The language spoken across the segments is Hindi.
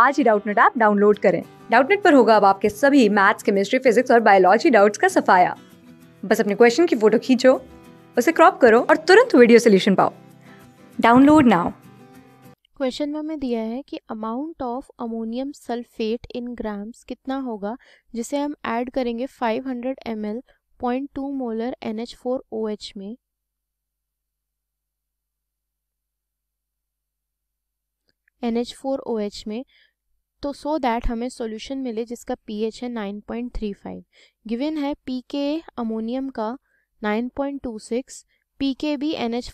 आज ही डाउटनेट ऐप डाउनलोड करें डाउटनेट पर होगा अब आपके सभी मैथ्स केमिस्ट्री फिजिक्स और बायोलॉजी डाउट्स का सफाया बस अपने क्वेश्चन की फोटो खींचो उसे क्रॉप करो और तुरंत वीडियो सोल्यूशन पाओ डाउनलोड नाउ क्वेश्चन में हमें दिया है कि amount of ammonium sulphate in grams कितना होगा जिसे हम ऐड करेंगे 500 hundred M L point two molar N H four O H में N H four O H में तो सो so दैट हमें सॉल्यूशन मिले जिसका पीएच है 9.35 गिवन है पीके अमोनियम का 9.26 पीके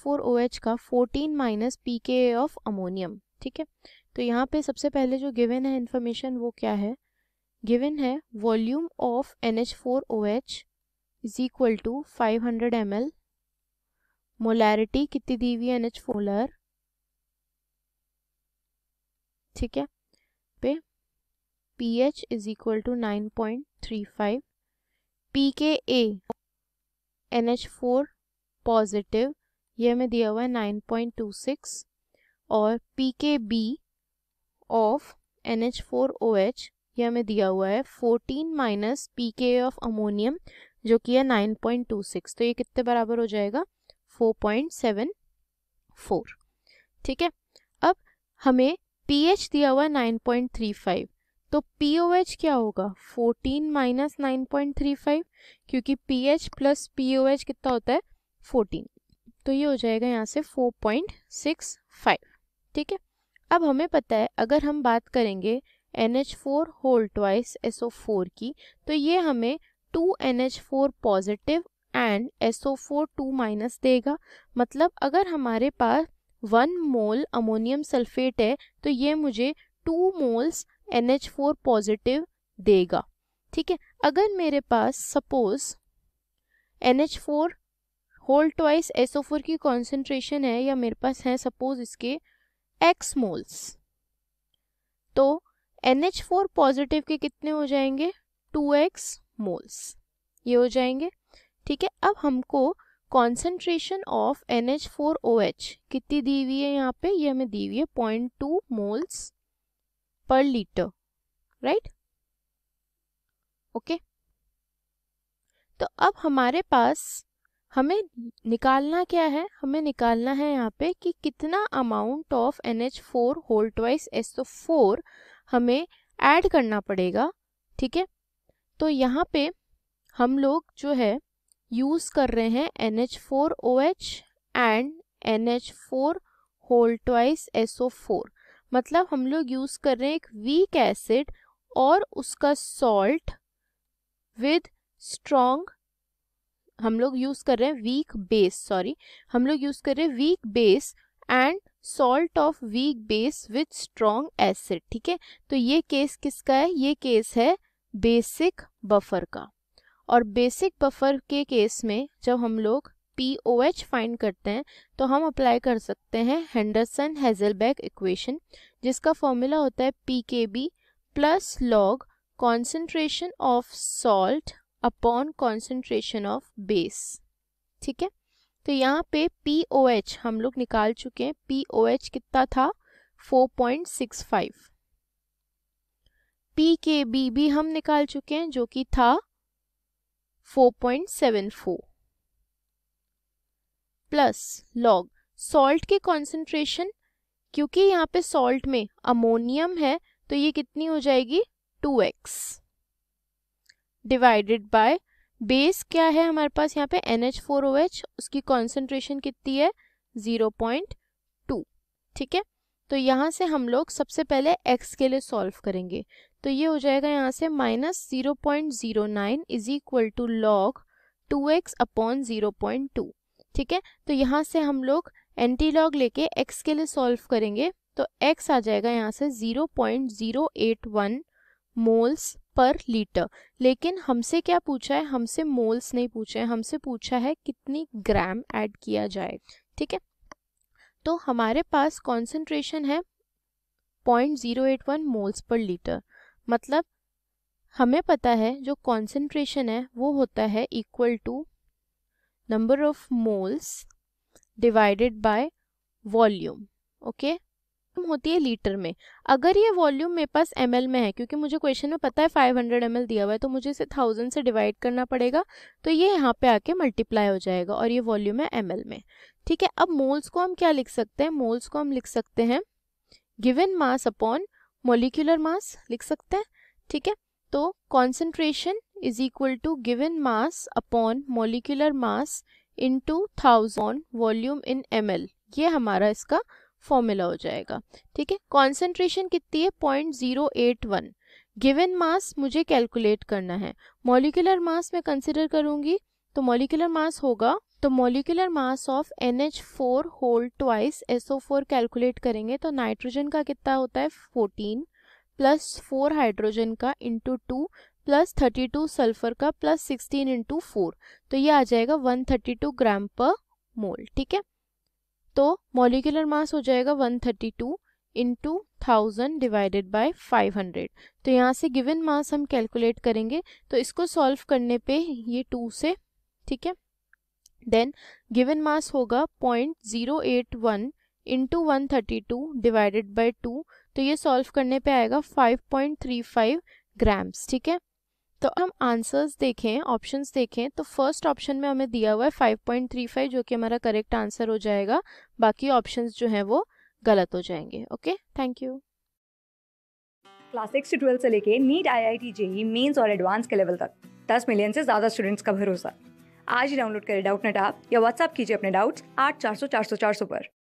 ओ एच का 14 माइनस पीके ऑफ अमोनियम ठीक है तो यहाँ पे सबसे पहले जो गिवन है इन्फॉर्मेशन वो क्या है गिवन है volume of N H four O H is equal to five hundred M L molarity कितनी दी हुई है एन एच फोलर ठीक है पे P H is equal to nine point three five P K A N H four positive ये हमें दिया हुआ है नाइन पॉइंट टू सिक्स और P K B of N H four O H ये हमें दिया हुआ है fourteen minus P K of ammonium जो कि है नाइन पॉइंट टू सिक्स तो ये कितने बराबर हो जाएगा फोर पॉइंट सेवन फोर ठीक है अब हमें पीएच दिया हुआ है फाइव तो पीओएच क्या होगा fourteen minus nine point three five क्योंकि पीएच प्लस पीओएच कितना होता है फोर्टीन तो ये हो जाएगा यहाँ से फोर पॉइंट सिक्स फाइव ठीक है अब हमें पता है अगर हम बात करेंगे N H four whole twice S O four की तो ये हमें two N H four positive and S O four two minus देगा मतलब अगर हमारे पास वन मोल अमोनियम सल्फेट है तो ये मुझे two moles N four positive देगा ठीक है अगर मेरे पास suppose N H four whole twice SO four की कॉन्सेंट्रेशन है या मेरे पास है सपोज इसके एक्स मोल्स तो एन एच फोर पॉजिटिव के कितने हो जाएंगे टू एक्स मोल्स ये हो जाएंगे ठीक है अब हमको concentration of N H four O H कितनी दी हुई है यहाँ पे ये हमें दी हुई है point two moles per litre right okay तो अब हमारे पास हमें निकालना क्या है हमें निकालना है यहाँ पे कि कितना amount of N H four whole twice S O four हमें ऐड करना पड़ेगा ठीक है तो यहाँ पे हम लोग जो है यूज़ कर रहे हैं N H four O H and N H four whole twice S O four मतलब हम लोग यूज़ कर रहे हैं एक वीक एसिड और उसका सॉल्ट विद स्ट्रॉन्ग हम लोग यूज़ कर रहे हैं वीक बेस सॉरी हम लोग यूज़ कर रहे हैं weak base and salt of weak base with strong acid ठीक है तो ये केस किसका है ये केस है बेसिक बफर का और बेसिक बफर के केस में जब हम लोग पी ओ एच फाइंड करते हैं तो हम अप्लाई कर सकते हैं हैंडरसन हेजलबैक इक्वेशन जिसका फॉर्मूला होता है P K B plus log concentration of salt upon concentration of base ठीक है तो यहाँ पे पी ओ एच हम लोग निकाल चुके हैं पी ओ एच कितना था 4.65 पी के बी भी हम निकाल चुके हैं जो कि था 4.74 प्लस लॉग सॉल्ट की कॉन्सेंट्रेशन क्योंकि यहाँ पे सॉल्ट में अमोनियम है तो ये कितनी हो जाएगी 2x डिवाइडेड बाय बेस क्या है हमारे पास यहाँ पे NH4OH उसकी कॉन्सेंट्रेशन कितनी है 0.2 ठीक है तो यहाँ से हम लोग सबसे पहले x के लिए सॉल्व करेंगे तो ये हो जाएगा यहाँ से minus zero point zero nine is equal to log two X upon zero point two ठीक है तो यहाँ से हम लोग एंटी लॉग लेके x के लिए सॉल्व करेंगे तो x आ जाएगा यहाँ से zero point zero eight one moles per litre लेकिन हमसे क्या पूछा है हमसे मोल्स नहीं पूछा है हमसे पूछा है कितनी ग्राम ऐड किया जाए ठीक है तो हमारे पास कॉन्सेंट्रेशन है 0.081 मोल्स पर लीटर मतलब हमें पता है जो कॉन्सेंट्रेशन है वो होता है equal to number of moles divided by volume okay volume होती है लीटर में अगर ये वॉल्यूम मेरे पास एम में है क्योंकि मुझे क्वेश्चन में पता है 500 हंड्रेड दिया हुआ है तो मुझे इसे थाउजेंड से डिवाइड करना पड़ेगा तो ये यहाँ पे आके मल्टीप्लाई हो जाएगा और ये वॉल्यूम है एम में ठीक है अब मोल्स को हम क्या लिख सकते हैं मोल्स को हम लिख सकते हैं given mass upon molecular mass लिख सकते हैं ठीक है तो concentration is equal to given mass upon molecular mass into thousand volume in M ये हमारा इसका फॉर्मूला हो जाएगा ठीक है कॉन्सेंट्रेशन कितनी है point zero eight one given mass मुझे कैलकुलेट करना है मोलिकुलर मास मैं कंसिडर करूंगी तो मोलिकुलर मास होगा तो molecular mass of N H four whole twice S O four calculate करेंगे तो नाइट्रोजन का कितना होता है फोर्टीन प्लस फोर हाइड्रोजन का into two plus thirty two sulphur का प्लस सिक्सटीन इंटू फोर तो ये आ जाएगा वन थर्टी टू ग्राम पर मोल ठीक है तो मॉलिकुलर मास हो जाएगा 132 thirty two into thousand divided five hundred तो यहाँ से गिवन मास हम कैलकुलेट करेंगे तो इसको सॉल्व करने पे ये टू से ठीक है देन गिवन मास होगा point zero eight one into one thirty two divided by two तो ये सॉल्व करने पे आएगा five point three five grams ठीक है तो हम आंसर्स देखें ऑप्शंस देखें तो फर्स्ट ऑप्शन में हमें दिया हुआ है 5.35 जो कि हमारा करेक्ट आंसर हो जाएगा बाकी ऑप्शंस जो हैं वो गलत हो जाएंगे okay thank you class six से ट्वेल्थ से लेके NEET I I T JEE Mains और एडवांस के लेवल तक दस मिलियन से ज़्यादा स्टूडेंट्स का भरोसा आज ही डाउनलोड करें डाउट नेट आप या व्हाट्सअप कीजिए अपने डाउट्स आठ चार सौ चार सौ चार सौ पर